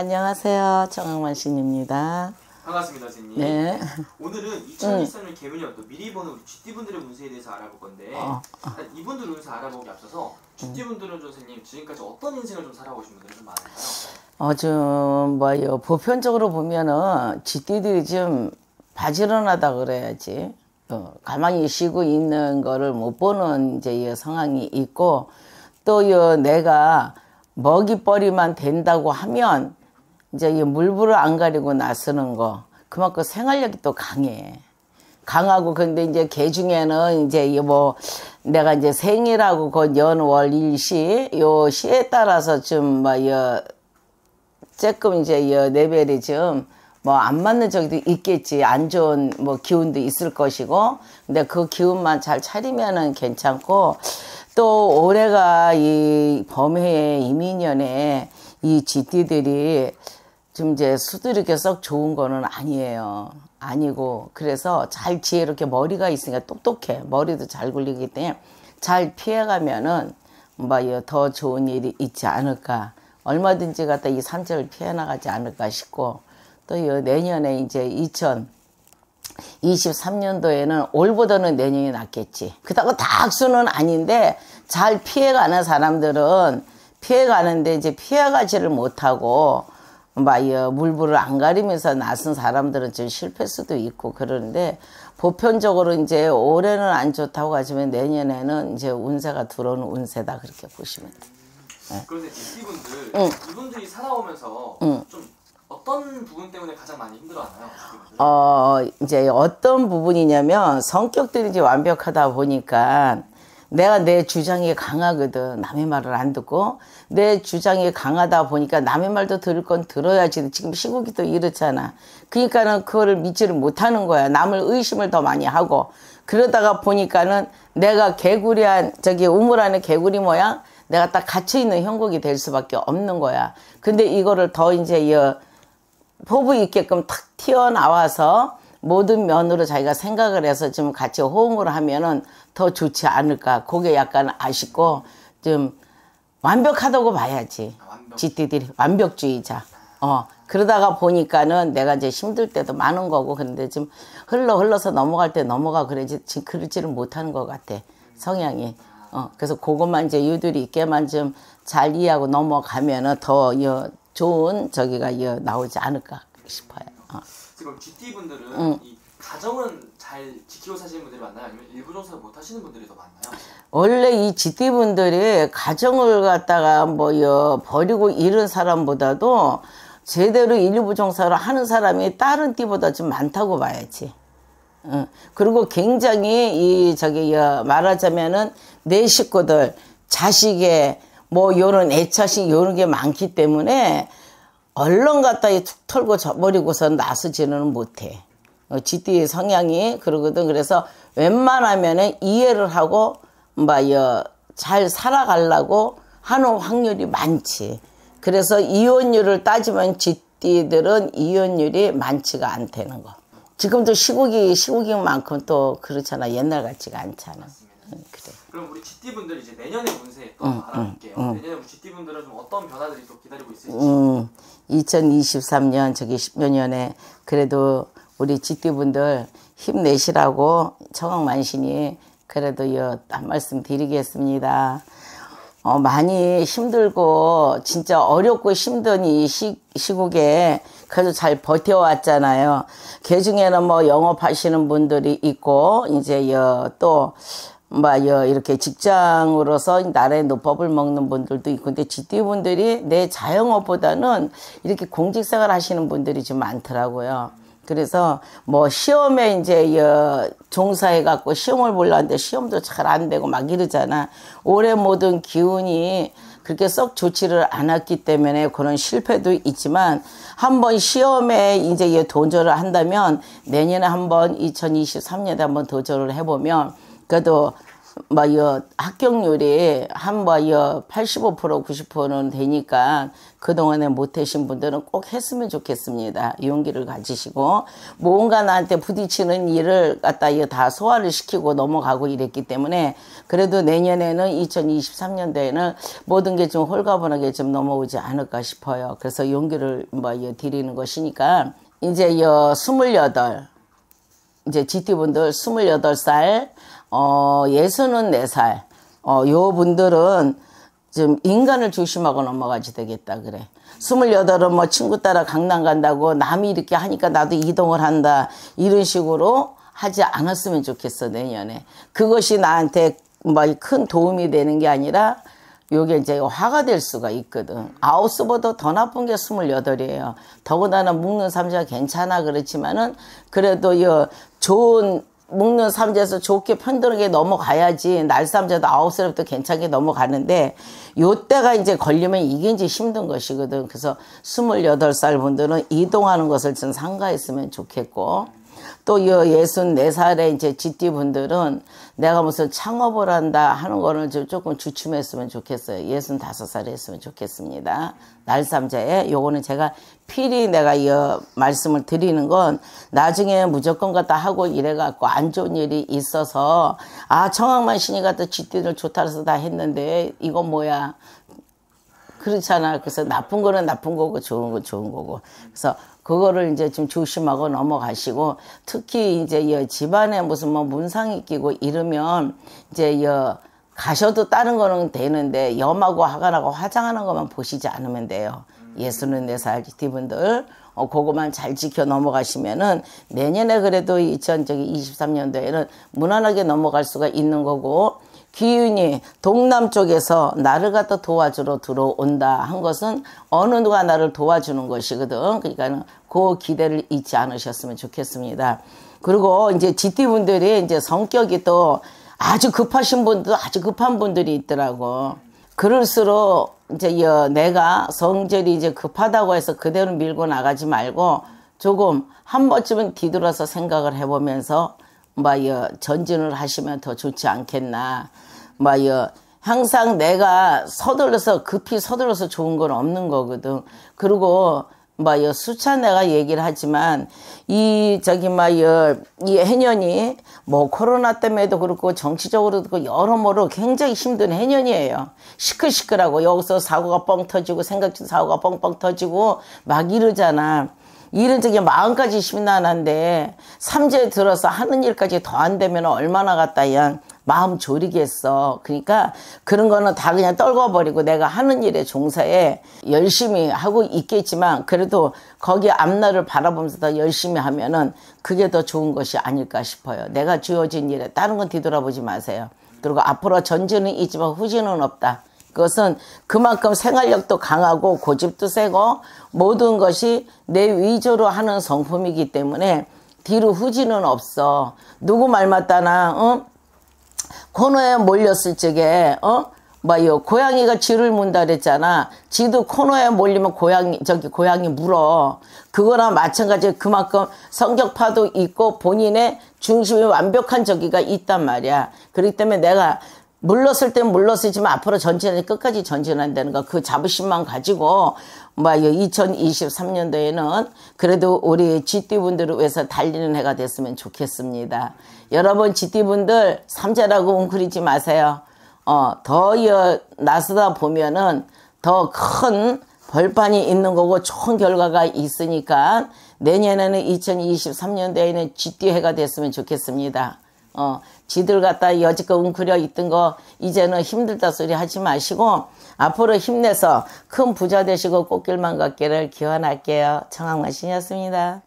안녕하세요. 정황만 신입니다. 반갑습니다, 선생님. 네. 오늘은 2023년 개면이었 음. 미리 보는 GT분들의 운세에 대해서 알아볼 건데 어. 어. 이분들 운세 알아보기 앞서서 GT분들은 네. 음. 선생님 지금까지 어떤 인생을 좀 살아오신 분들이 좀 많을까요? 어, 좀 뭐요. 보편적으로 보면은 GT들이 좀 바지런하다 그래야지. 어, 가만히 쉬고 있는 거를 못 보는 이제 이 상황이 있고 또요 내가 먹이벌이만 된다고 하면 이제 이 물불을 안 가리고 나서는 거 그만큼 생활력이 또 강해. 강하고 근데 이제 개 중에는 이제 뭐 내가 이제 생일하고 그 연월 일시 요 시에 따라서 좀 뭐여 조금 이제 여 레벨이 좀 뭐 안 맞는 적도 있겠지 안 좋은 뭐 기운도 있을 것이고 근데 그 기운만 잘 차리면은 괜찮고 또 올해가 이 범해 이민년에 이쥐띠들이 지금 이제 수두룩게썩 좋은 거는 아니에요. 아니고 그래서 잘 지혜롭게 머리가 있으니까 똑똑해. 머리도 잘 굴리기 때문에 잘 피해가면은 뭐더 좋은 일이 있지 않을까. 얼마든지 갖다 이 산책을 피해 나가지 않을까 싶고 또 내년에 이제 2000 23년도에는 올보다는 내년이 낫겠지. 그렇다고 다 악수는 아닌데 잘 피해가는 사람들은 피해가는데 이제 피해가지를 못하고 막이 물불을 안 가리면서 나선 사람들은 좀 실패 수도 있고 그런데 보편적으로 이제 올해는 안 좋다고 하지만 내년에는 이제 운세가 들어오는 운세다 그렇게 보시면 돼요. 네. 그런데 이분들 응. 이분들이 살아오면서 응. 좀 어떤 부분 때문에 가장 많이 힘들어하나요? 어 이제 어떤 부분이냐면 성격들이 이제 완벽하다 보니까 내가 내 주장이 강하거든. 남의 말을 안 듣고. 내 주장이 강하다 보니까 남의 말도 들을 건 들어야지. 지금 시국이 또 이렇잖아. 그러니까는 그거를 믿지를 못하는 거야. 남을 의심을 더 많이 하고. 그러다가 보니까는 내가 개구리한, 저기 우물 안에 개구리 모양? 내가 딱 갇혀있는 형국이 될 수밖에 없는 거야. 근데 이거를 더 이제, 여 포부 있게끔 탁 튀어나와서 모든 면으로 자기가 생각을 해서 좀 같이 호응을 하면은 더 좋지 않을까. 그게 약간 아쉽고 좀 완벽하다고 봐야지. 아, 지완들이 완벽주의자. 어. 그러다가 보니까는 내가 이제 힘들 때도 많은 거고 근런데좀 흘러 흘러서 넘어갈 때 넘어가 그러지 지금 그러지를 못하는 것 같아. 성향이. 어. 그래서 그것만 이제 유들이 있게만 좀 잘 이해하고 넘어가면은 더 좋은 저기가 이어 나오지 않을까 싶어요. 아. 지금 GT 분들은 응. 어. 이 가정은 잘 지키고 사시는 분들이 많나요? 아니면 일부 종사를 못 하시는 분들이 더 많나요? 원래 이 GT 분들이 가정을 갖다가 뭐 버리고 잃은 사람보다도 제대로 일부 종사를 하는 사람이 다른 띠보다 좀 많다고 봐야지. 응. 그리고 굉장히 이 저기 말하자면은 내 식구들 자식의 뭐 요런 애착심 요런 게 많기 때문에 얼른 갖다 툭 털고 져버리고서 나서지는 못해. 어, 지띠의 성향이 그러거든. 그래서 웬만하면은 이해를 하고 뭐잘 살아가려고 하는 확률이 많지. 그래서 이혼율을 따지면 지띠들은 이혼율이 많지가 않다는 거. 지금도 시국이 시국인만큼 또 그렇잖아. 옛날 같지가 않잖아. 그래. 그럼 우리 GT 분들 이제 내년에 운세 또 응, 알아볼게요. 응, 응. 내년에 우리 GT 분들은 좀 어떤 변화들이 또 기다리고 있을지. 음. 2023년 저기 10몇 년에 그래도 우리 집비분들 힘내시라고 청학만신이 그래도 여한 말씀 드리겠습니다. 어, 많이 힘들고 진짜 어렵고 힘든 이 시, 시국에 그래도 잘 버텨왔잖아요. 그 중에는 뭐 영업하시는 분들이 있고 이제 또 뭐여 이렇게 직장으로서 나라의 노법을 먹는 분들도 있고 근데 GT 분들이 내 자영업보다는 이렇게 공직생활 하시는 분들이 좀 많더라고요. 그래서 뭐 시험에 이제 종사해 갖고 시험을 몰랐는데 시험도 잘 안 되고 막 이러잖아. 올해 모든 기운이 그렇게 썩좋지를 않았기 때문에 그런 실패도 있지만 한번 시험에 이제 도전을 한다면 내년에 한번 2023년에 한번 도전을 해보면 그래도 뭐여 합격률이 한 뭐여 85% 90%는 되니까 그동안에 못하신 분들은 꼭 했으면 좋겠습니다. 용기를 가지시고 뭔가 나한테 부딪히는 일을 갖다 다 소화를 시키고 넘어가고 이랬기 때문에 그래도 내년에는 2023년도에는 모든 게 좀 홀가분하게 좀 넘어오지 않을까 싶어요. 그래서 용기를 뭐여 드리는 것이니까 이제 여 28, 이제 GT분들 28살 어, 예수는 네살 어, 요 분들은 지금 인간을 조심하고 넘어가지 되겠다 그래. 스물여덟은 뭐 친구 따라 강남 간다고 남이 이렇게 하니까 나도 이동을 한다. 이런 식으로 하지 않았으면 좋겠어, 내년에. 그것이 나한테 뭐 큰 도움이 되는 게 아니라 요게 이제 화가 될 수가 있거든. 아우수보다더 나쁜 게 스물여덟이에요. 더군다나 묶는 삼자 괜찮아 그렇지만은 그래도 이 좋은 묶는 삼재에서 좋게 편들게 넘어가야지 날삼재도 아홉 살부터 괜찮게 넘어가는데 요때가 이제 걸리면 이게 이제 힘든 것이거든. 그래서 스물여덟 살 분들은 이동하는 것을 좀삼가했으면 좋겠고 또 예순 네살의 이제 GT 분들은 내가 무슨 창업을 한다 하는 거는 좀 조금 주춤했으면 좋겠어요. 예순 다섯 살에 했으면 좋겠습니다. 날삼자에 요거는 제가 필히 내가 이 말씀을 드리는 건 나중에 무조건 갖다 하고 이래갖고 안 좋은 일이 있어서 아 청학만 신이 갖다 GT를 좋다 해서 다 했는데 이건 뭐야 그렇잖아. 그래서 나쁜 거는 나쁜 거고 좋은 건 좋은 거고. 그래서 그거를 이제 좀 조심하고 넘어가시고 특히 이제 여 집안에 무슨 뭐 문상이 끼고 이러면 이제 여 가셔도 다른 거는 되는데 염하고 화가나고 화장하는 것만 보시지 않으면 돼요. 예수는 네살 디분들 어, 그거만 잘 지켜 넘어가시면은 내년에 그래도 2023년도에는 무난하게 넘어갈 수가 있는 거고 기운이 동남쪽에서 나를 갖다 도와주러 들어온다 한 것은 어느 누가 나를 도와주는 것이거든. 그러니까 는그 기대를 잊지 않으셨으면 좋겠습니다. 그리고 이제 지 t 분들이 이제 성격이 또 아주 급하신 분도 아주 급한 분들이 있더라고. 그럴수록 이제 여, 내가 성질이 이제 급하다고 해서 그대로 밀고 나가지 말고 조금 한 번쯤은 뒤돌아서 생각을 해보면서 뭐여 전진을 하시면 더 좋지 않겠나 뭐여 항상 내가 서둘러서 급히 서둘러서 좋은 건 없는 거거든 그리고 뭐여 수차 내가 얘기를 하지만 이 저기 뭐여 이 해년이 뭐 코로나 때문에도 그렇고 정치적으로도 그렇고 여러모로 굉장히 힘든 해년이에요 시끌시끌하고 여기서 사고가 뻥 터지고 생각지 사고가 뻥뻥 터지고 막 이러잖아 일은 되게 마음까지 심란한데 삼재 들어서 하는 일까지 더 안 되면 얼마나 갔다 야 마음 졸이겠어. 그러니까 그런 거는 다 그냥 떨궈버리고 내가 하는 일에 종사에 열심히 하고 있겠지만 그래도 거기 앞날을 바라보면서 더 열심히 하면은 그게 더 좋은 것이 아닐까 싶어요. 내가 주어진 일에 다른 건 뒤돌아보지 마세요. 그리고 앞으로 전진는 있지만 후진은 없다. 그것은 그만큼 생활력도 강하고 고집도 세고 모든 것이 내 위조로 하는 성품이기 때문에 뒤로 후지는 없어. 누구 말 맞다나 어? 코너에 몰렸을 적에 어? 뭐요 고양이가 쥐를 문다 그랬잖아. 쥐도 코너에 몰리면 고양이 저기 고양이 물어. 그거랑 마찬가지로 그만큼 성격파도 있고 본인의 중심이 완벽한 저기가 있단 말이야. 그렇기 때문에 내가 물렀을 땐 물렀으지만 앞으로 전진을 끝까지 전진한다는 거 그 자부심만 가지고 뭐 2023년도에는 그래도 우리 GT분들을 위해서 달리는 해가 됐으면 좋겠습니다. 여러분 GT분들 삼자라고 웅크리지 마세요. 어, 더 나서다 보면은 더 큰 벌판이 있는 거고 좋은 결과가 있으니까 내년에는 2023년도에는 GT 해가 됐으면 좋겠습니다. 어, 지들 갖다 여지껏 웅크려 있던 거 이제는 힘들다 소리 하지 마시고 앞으로 힘내서 큰 부자 되시고 꽃길만 걷기를 기원할게요. 청학마신이었습니다.